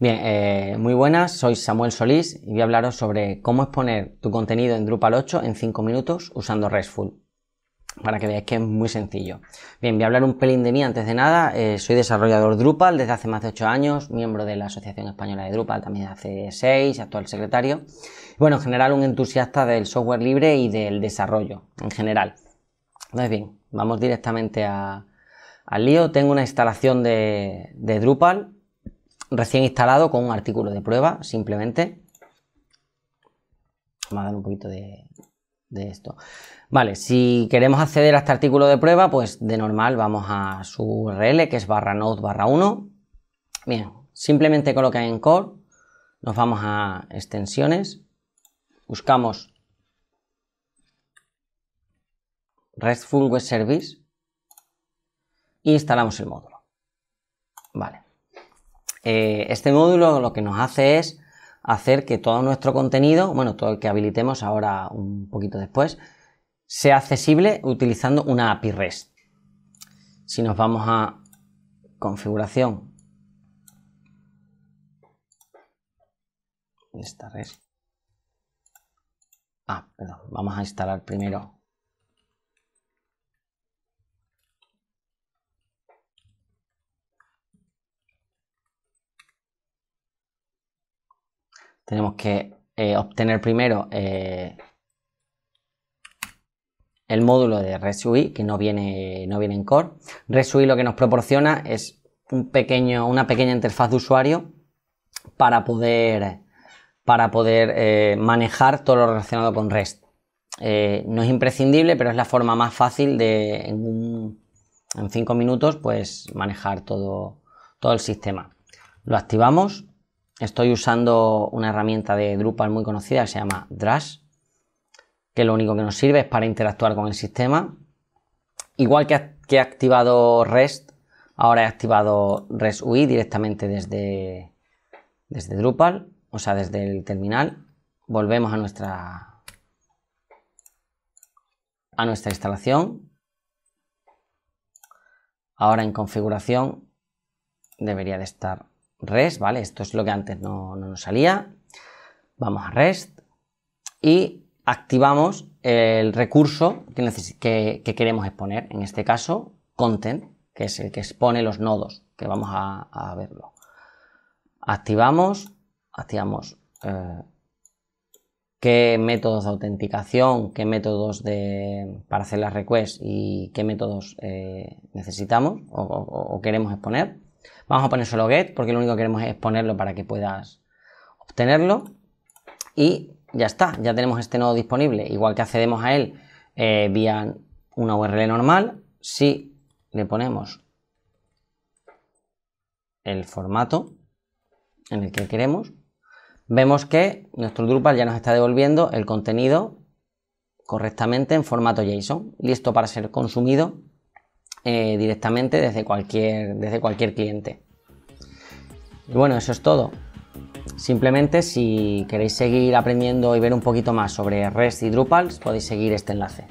Bien, eh, muy buenas, soy Samuel Solís y voy a hablaros sobre cómo exponer tu contenido en Drupal 8 en 5 minutos usando RESTful. Para que veáis que es muy sencillo. Bien, voy a hablar un pelín de mí antes de nada. Eh, soy desarrollador Drupal desde hace más de 8 años, miembro de la Asociación Española de Drupal también hace 6, actual secretario. bueno, en general un entusiasta del software libre y del desarrollo en general. Entonces bien, vamos directamente al lío. Tengo una instalación de Drupal recién instalado con un artículo de prueba, simplemente. Vamos a dar un poquito de, esto. Vale, si queremos acceder a este artículo de prueba, pues de normal vamos a su URL, que es barra node barra 1. Bien, simplemente coloca en core, nos vamos a extensiones, buscamos RESTful Web Service y instalamos el módulo. Vale. Eh, este módulo lo que nos hace es hacer que todo nuestro contenido, bueno, todo el que habilitemos ahora un poquito después, sea accesible utilizando una API REST. Si nos vamos a configuración, esta red. Ah, perdón, vamos a instalar primero tenemos que eh, obtener primero eh, el módulo de RESUI que no viene, no viene en core. RESUI lo que nos proporciona es un pequeño, una pequeña interfaz de usuario para poder, para poder eh, manejar todo lo relacionado con REST. no es imprescindible, pero es la forma más fácil de en, cinco minutos pues, manejar todo, todo el sistema. Lo activamos estoy usando una herramienta de Drupal muy conocida que se llama Drush, que lo único que nos sirve es para interactuar con el sistema. Igual que, he activado REST, ahora he activado REST UI directamente desde, desde Drupal, o sea, desde el terminal. Volvemos a nuestra, a nuestra instalación. Ahora en configuración debería de estar rest, ¿vale? Esto es lo que antes no, nos salía. Vamos a rest y activamos el recurso que, que, que, queremos exponer, en este caso content, que es el que expone los nodos, que vamos a, verlo. Activamos, activamos eh, qué métodos de autenticación, qué métodos de, para hacer las requests y qué métodos eh, necesitamos o, queremos exponer. Vamos a poner solo get porque lo único que queremos es ponerlo para que puedas obtenerlo. Y ya está, ya tenemos este nodo disponible. Igual que accedemos a él eh, vía una URL normal, si le ponemos el formato en el que queremos, vemos que nuestro Drupal ya nos está devolviendo el contenido correctamente en formato JSON, listo para ser consumido eh, directamente desde cualquier, desde cualquier cliente. Y bueno, eso es todo. Simplemente si queréis seguir aprendiendo y ver un poquito más sobre REST y Drupal, podéis seguir este enlace.